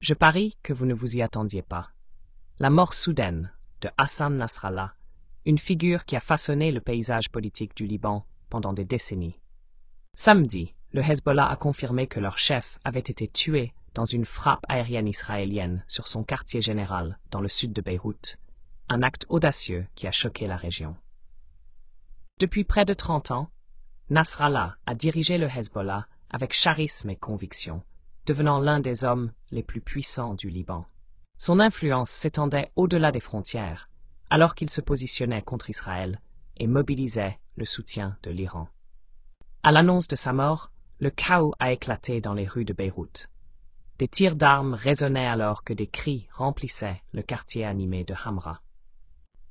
Je parie que vous ne vous y attendiez pas. La mort soudaine de Hassan Nasrallah, une figure qui a façonné le paysage politique du Liban pendant des décennies. Samedi, le Hezbollah a confirmé que leur chef avait été tué dans une frappe aérienne israélienne sur son quartier général dans le sud de Beyrouth, un acte audacieux qui a choqué la région. Depuis près de 30 ans, Nasrallah a dirigé le Hezbollah avec charisme et conviction, devenant l'un des hommes les plus puissants du Liban. Son influence s'étendait au-delà des frontières, alors qu'il se positionnait contre Israël et mobilisait le soutien de l'Iran. À l'annonce de sa mort, le chaos a éclaté dans les rues de Beyrouth. Des tirs d'armes résonnaient alors que des cris remplissaient le quartier animé de Hamra.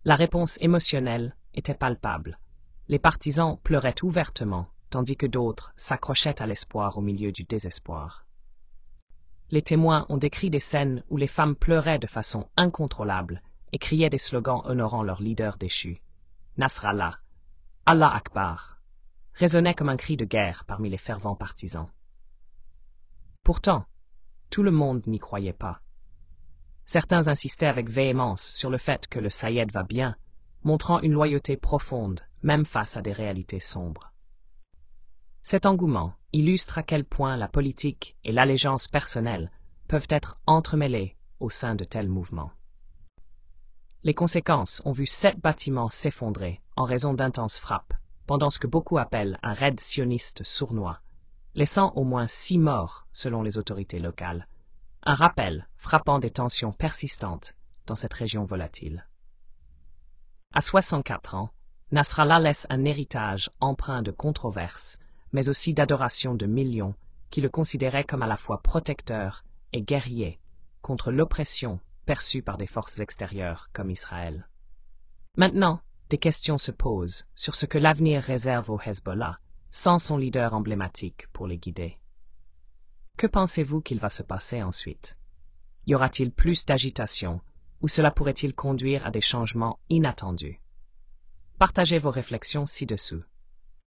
La réponse émotionnelle était palpable. Les partisans pleuraient ouvertement, tandis que d'autres s'accrochaient à l'espoir au milieu du désespoir les témoins ont décrit des scènes où les femmes pleuraient de façon incontrôlable et criaient des slogans honorant leur leader déchu. Nasrallah, Allah Akbar, résonnait comme un cri de guerre parmi les fervents partisans. Pourtant, tout le monde n'y croyait pas. Certains insistaient avec véhémence sur le fait que le Sayed va bien, montrant une loyauté profonde, même face à des réalités sombres. Cet engouement illustre à quel point la politique et l'allégeance personnelle peuvent être entremêlées au sein de tels mouvements. Les conséquences ont vu sept bâtiments s'effondrer en raison d'intenses frappes, pendant ce que beaucoup appellent un raid sioniste sournois, laissant au moins six morts selon les autorités locales, un rappel frappant des tensions persistantes dans cette région volatile. À 64 ans, Nasrallah laisse un héritage empreint de controverses mais aussi d'adoration de millions qui le considéraient comme à la fois protecteur et guerrier contre l'oppression perçue par des forces extérieures comme Israël. Maintenant, des questions se posent sur ce que l'avenir réserve au Hezbollah sans son leader emblématique pour les guider. Que pensez-vous qu'il va se passer ensuite Y aura-t-il plus d'agitation ou cela pourrait-il conduire à des changements inattendus Partagez vos réflexions ci-dessous.